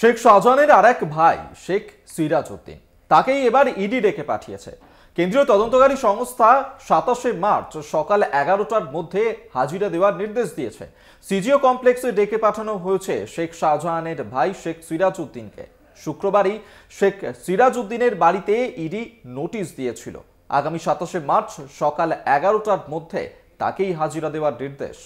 শেখ শাহজাহানের আর এক ভাই শেখ সিরাজ উদ্দিন তাকেই এবার ইডি e ডেকে পাঠিয়েছে কেন্দ্রীয় তদন্তকারী সংস্থা সাতাশে মার্চ সকাল এগারোটার মধ্যে হাজিরা দেওয়ার নির্দেশ দিয়েছে সিজিও কমপ্লেক্সে ডেকে পাঠানো হয়েছে শেখ শাহজাহানের ভাই শেখ সিরাজ উদ্দিনকে শুক্রবারই শেখ সিরাজ উদ্দিনের বাড়িতে ইডি e নোটিশ দিয়েছিল আগামী সাতাশে মার্চ সকাল এগারোটার মধ্যে তাকেই হাজিরা দেওয়ার নির্দেশ